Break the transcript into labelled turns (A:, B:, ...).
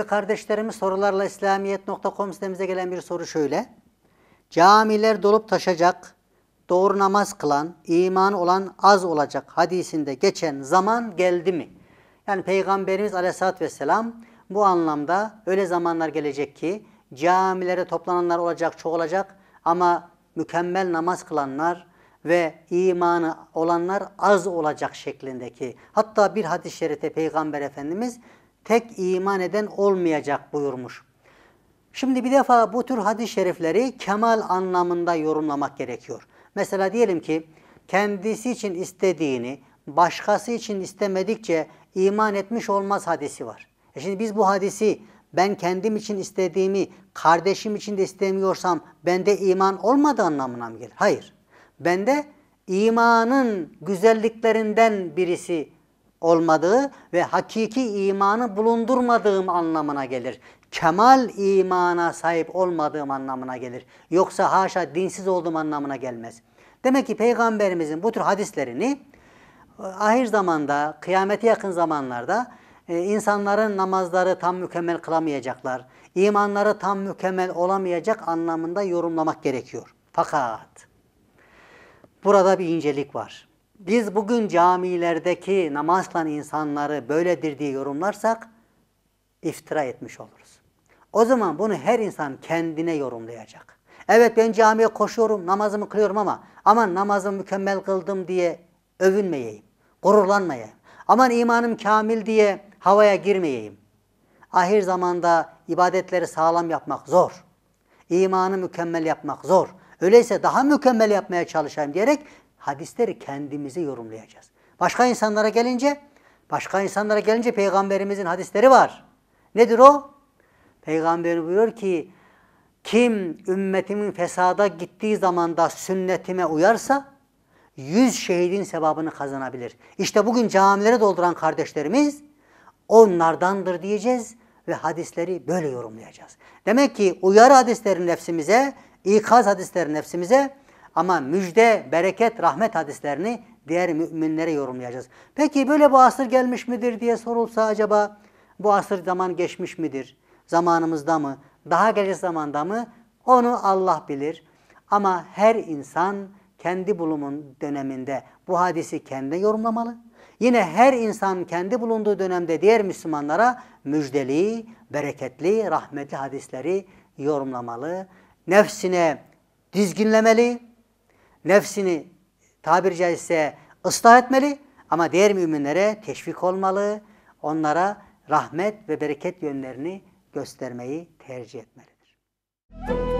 A: Değerli kardeşlerimiz sorularla İslamiyet.com sitemize gelen bir soru şöyle. Camiler dolup taşacak, doğru namaz kılan, iman olan az olacak hadisinde geçen zaman geldi mi? Yani Peygamberimiz aleyhissalatü vesselam bu anlamda öyle zamanlar gelecek ki camilere toplananlar olacak, çoğalacak ama mükemmel namaz kılanlar ve imanı olanlar az olacak şeklindeki. Hatta bir hadis-i şerifte Peygamber Efendimiz tek iman eden olmayacak buyurmuş. Şimdi bir defa bu tür hadis-i şerifleri kemal anlamında yorumlamak gerekiyor. Mesela diyelim ki kendisi için istediğini başkası için istemedikçe iman etmiş olmaz hadisi var. E şimdi biz bu hadisi ben kendim için istediğimi kardeşim için de istemiyorsam bende iman olmadı anlamına mı gelir? Hayır. Bende imanın güzelliklerinden birisi olmadığı ve hakiki imanı bulundurmadığım anlamına gelir. Kemal imana sahip olmadığım anlamına gelir. Yoksa haşa dinsiz olduğum anlamına gelmez. Demek ki Peygamberimizin bu tür hadislerini e, ahir zamanda, kıyamete yakın zamanlarda e, insanların namazları tam mükemmel kılamayacaklar, imanları tam mükemmel olamayacak anlamında yorumlamak gerekiyor. Fakat burada bir incelik var biz bugün camilerdeki namaz kılan insanları böyledir diye yorumlarsak iftira etmiş oluruz. O zaman bunu her insan kendine yorumlayacak. Evet ben camiye koşuyorum, namazımı kılıyorum ama aman namazımı mükemmel kıldım diye övünmeyeyim, gururlanmayayım. Aman imanım kamil diye havaya girmeyeyim. Ahir zamanda ibadetleri sağlam yapmak zor. İmanı mükemmel yapmak zor. Öyleyse daha mükemmel yapmaya çalışayım diyerek hadisleri kendimizi yorumlayacağız. Başka insanlara gelince, başka insanlara gelince peygamberimizin hadisleri var. Nedir o? Peygamber buyuruyor ki kim ümmetimin fesada gittiği zamanda sünnetime uyarsa yüz şehidin sevabını kazanabilir. İşte bugün camilere dolduran kardeşlerimiz onlardandır diyeceğiz ve hadisleri böyle yorumlayacağız. Demek ki uyarı hadisleri nefsimize, ikaz hadisleri nefsimize, ama müjde, bereket, rahmet hadislerini diğer müminlere yorumlayacağız. Peki böyle bu asır gelmiş midir diye sorulsa acaba bu asır zaman geçmiş midir? Zamanımızda mı? Daha gelecek zamanda mı? Onu Allah bilir. Ama her insan kendi bulumun döneminde bu hadisi kendi yorumlamalı. Yine her insan kendi bulunduğu dönemde diğer Müslümanlara müjdeli, bereketli, rahmetli hadisleri yorumlamalı. Nefsine dizginlemeli, nefsini tabiri caizse ıslah etmeli ama diğer müminlere teşvik olmalı, onlara rahmet ve bereket yönlerini göstermeyi tercih etmelidir. Müzik